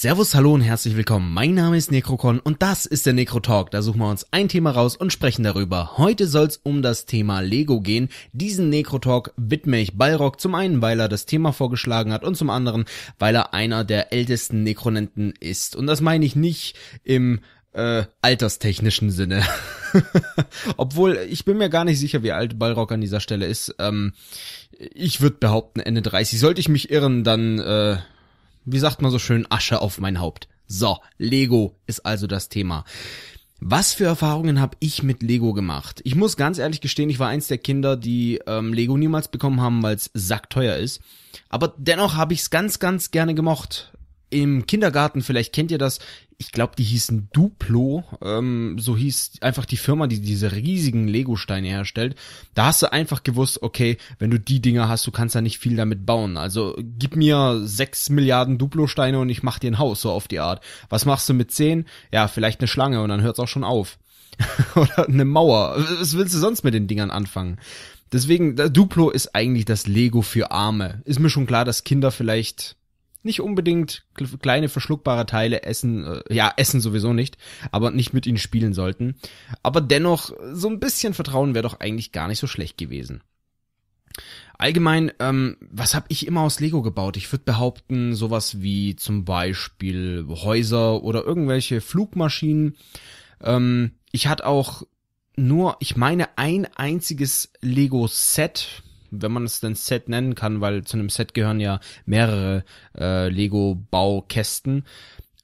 Servus, hallo und herzlich willkommen. Mein Name ist Necrocon und das ist der Necrotalk. Da suchen wir uns ein Thema raus und sprechen darüber. Heute soll's um das Thema Lego gehen. Diesen Necrotalk widme ich Balrog zum einen, weil er das Thema vorgeschlagen hat und zum anderen, weil er einer der ältesten Necronenten ist. Und das meine ich nicht im äh, alterstechnischen Sinne. Obwohl, ich bin mir gar nicht sicher, wie alt Balrog an dieser Stelle ist. Ähm, ich würde behaupten, Ende 30. Sollte ich mich irren, dann äh, wie sagt man so schön, Asche auf mein Haupt. So, Lego ist also das Thema. Was für Erfahrungen habe ich mit Lego gemacht? Ich muss ganz ehrlich gestehen, ich war eins der Kinder, die ähm, Lego niemals bekommen haben, weil es sackteuer ist. Aber dennoch habe ich es ganz, ganz gerne gemocht im Kindergarten, vielleicht kennt ihr das, ich glaube, die hießen Duplo, ähm, so hieß einfach die Firma, die diese riesigen Lego-Steine herstellt. Da hast du einfach gewusst, okay, wenn du die Dinger hast, du kannst da nicht viel damit bauen. Also gib mir sechs Milliarden Duplo-Steine und ich mach dir ein Haus, so auf die Art. Was machst du mit zehn? Ja, vielleicht eine Schlange und dann hört's auch schon auf. Oder eine Mauer. Was willst du sonst mit den Dingern anfangen? Deswegen, Duplo ist eigentlich das Lego für Arme. Ist mir schon klar, dass Kinder vielleicht nicht unbedingt kleine verschluckbare Teile essen, äh, ja, essen sowieso nicht, aber nicht mit ihnen spielen sollten. Aber dennoch, so ein bisschen Vertrauen wäre doch eigentlich gar nicht so schlecht gewesen. Allgemein, ähm, was habe ich immer aus Lego gebaut? Ich würde behaupten, sowas wie zum Beispiel Häuser oder irgendwelche Flugmaschinen. Ähm, ich hatte auch nur, ich meine, ein einziges Lego-Set wenn man es denn Set nennen kann, weil zu einem Set gehören ja mehrere äh, Lego-Baukästen.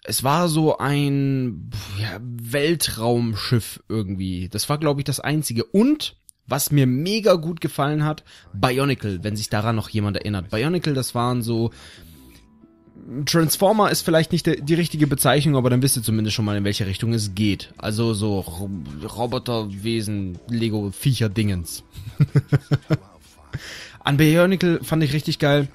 Es war so ein ja, Weltraumschiff irgendwie. Das war, glaube ich, das Einzige. Und was mir mega gut gefallen hat, Bionicle, wenn sich daran noch jemand erinnert. Bionicle, das waren so Transformer ist vielleicht nicht die richtige Bezeichnung, aber dann wisst ihr zumindest schon mal, in welche Richtung es geht. Also so Roboterwesen, Lego-Viecher-Dingens. An Bionicle fand ich richtig geil,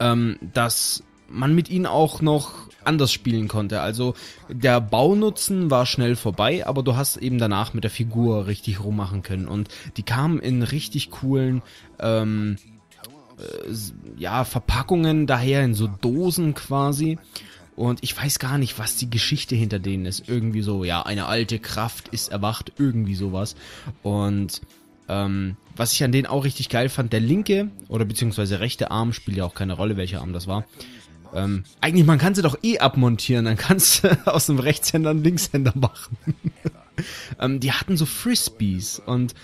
ähm, dass man mit ihnen auch noch anders spielen konnte. Also der Baunutzen war schnell vorbei, aber du hast eben danach mit der Figur richtig rummachen können. Und die kamen in richtig coolen ähm, äh, ja, Verpackungen daher, in so Dosen quasi. Und ich weiß gar nicht, was die Geschichte hinter denen ist. Irgendwie so, ja, eine alte Kraft ist erwacht, irgendwie sowas. Und ähm, was ich an denen auch richtig geil fand, der linke oder beziehungsweise rechte Arm, spielt ja auch keine Rolle, welcher Arm das war. Ähm, eigentlich, man kann sie doch eh abmontieren, dann kannst du aus einem Rechtshänder einen Linkshänder machen. ähm, die hatten so Frisbees und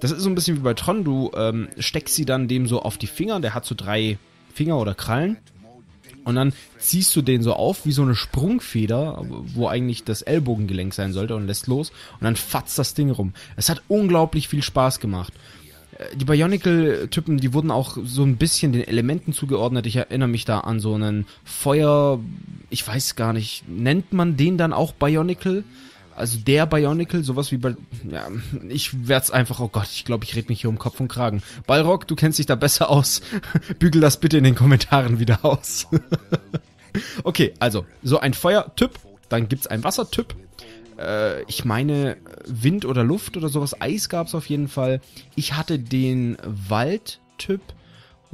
das ist so ein bisschen wie bei Tron, du ähm, steckst sie dann dem so auf die Finger, der hat so drei Finger oder Krallen und dann ziehst du den so auf wie so eine Sprungfeder, wo eigentlich das Ellbogengelenk sein sollte und lässt los und dann fatzt das Ding rum. Es hat unglaublich viel Spaß gemacht. Äh, die Bionicle-Typen, die wurden auch so ein bisschen den Elementen zugeordnet. Ich erinnere mich da an so einen Feuer, ich weiß gar nicht, nennt man den dann auch Bionicle? also der Bionicle, sowas wie bei, ja, ich werd's einfach, oh Gott, ich glaube, ich rede mich hier um Kopf und Kragen. Balrog, du kennst dich da besser aus. Bügel das bitte in den Kommentaren wieder aus. okay, also, so ein Feuertyp, dann gibt's einen Wassertyp. Äh, ich meine, Wind oder Luft oder sowas, Eis gab's auf jeden Fall. Ich hatte den Waldtyp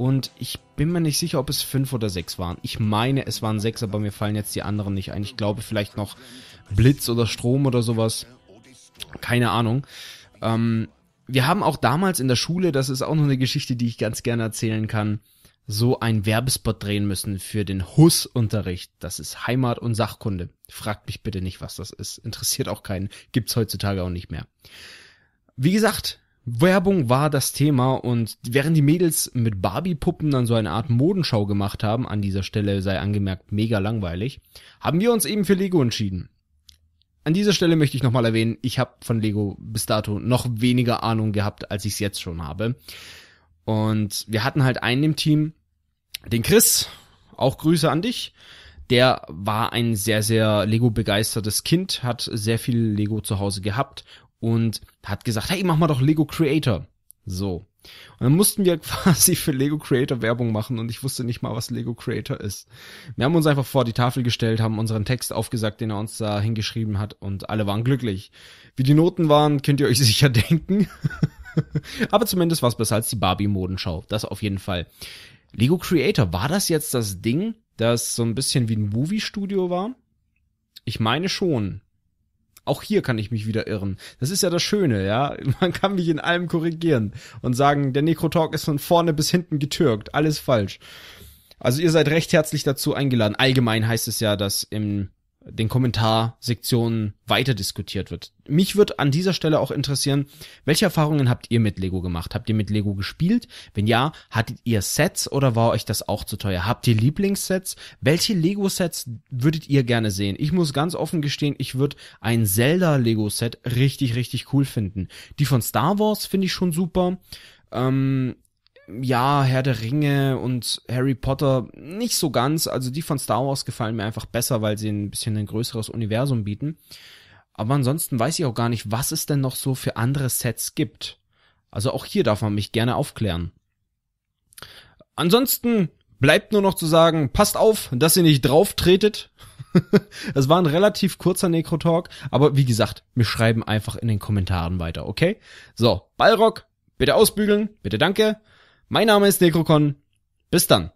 und ich bin mir nicht sicher, ob es fünf oder sechs waren. Ich meine, es waren sechs, aber mir fallen jetzt die anderen nicht ein. Ich glaube vielleicht noch Blitz oder Strom oder sowas. Keine Ahnung. Ähm, wir haben auch damals in der Schule, das ist auch noch eine Geschichte, die ich ganz gerne erzählen kann, so einen Werbespot drehen müssen für den Hus-Unterricht. Das ist Heimat und Sachkunde. Fragt mich bitte nicht, was das ist. Interessiert auch keinen. Gibt's heutzutage auch nicht mehr. Wie gesagt, Werbung war das Thema und während die Mädels mit Barbie-Puppen dann so eine Art Modenschau gemacht haben, an dieser Stelle sei angemerkt mega langweilig, haben wir uns eben für Lego entschieden. An dieser Stelle möchte ich nochmal erwähnen, ich habe von Lego bis dato noch weniger Ahnung gehabt, als ich es jetzt schon habe. Und wir hatten halt einen im Team, den Chris, auch Grüße an dich. Der war ein sehr, sehr Lego-begeistertes Kind, hat sehr viel Lego zu Hause gehabt und hat gesagt, hey, mach mal doch Lego Creator. So. Und dann mussten wir quasi für Lego Creator Werbung machen und ich wusste nicht mal, was Lego Creator ist. Wir haben uns einfach vor die Tafel gestellt, haben unseren Text aufgesagt, den er uns da hingeschrieben hat und alle waren glücklich. Wie die Noten waren, könnt ihr euch sicher denken. Aber zumindest war es besser als die Barbie-Modenschau. Das auf jeden Fall. Lego Creator, war das jetzt das Ding, das so ein bisschen wie ein Movie-Studio war? Ich meine schon. Auch hier kann ich mich wieder irren. Das ist ja das Schöne, ja. Man kann mich in allem korrigieren und sagen, der Necrotalk ist von vorne bis hinten getürkt. Alles falsch. Also ihr seid recht herzlich dazu eingeladen. Allgemein heißt es ja, dass im den Kommentarsektionen weiter diskutiert wird. Mich wird an dieser Stelle auch interessieren, welche Erfahrungen habt ihr mit Lego gemacht? Habt ihr mit Lego gespielt? Wenn ja, hattet ihr Sets oder war euch das auch zu teuer? Habt ihr Lieblingssets? Welche Lego-Sets würdet ihr gerne sehen? Ich muss ganz offen gestehen, ich würde ein Zelda-Lego-Set richtig, richtig cool finden. Die von Star Wars finde ich schon super. Ähm, ja, Herr der Ringe und Harry Potter nicht so ganz. Also die von Star Wars gefallen mir einfach besser, weil sie ein bisschen ein größeres Universum bieten. Aber ansonsten weiß ich auch gar nicht, was es denn noch so für andere Sets gibt. Also auch hier darf man mich gerne aufklären. Ansonsten bleibt nur noch zu sagen, passt auf, dass ihr nicht drauf tretet. das war ein relativ kurzer Necro-Talk, aber wie gesagt, wir schreiben einfach in den Kommentaren weiter, okay? So, Ballrock, bitte ausbügeln, bitte danke. Mein Name ist Necrocon. Bis dann.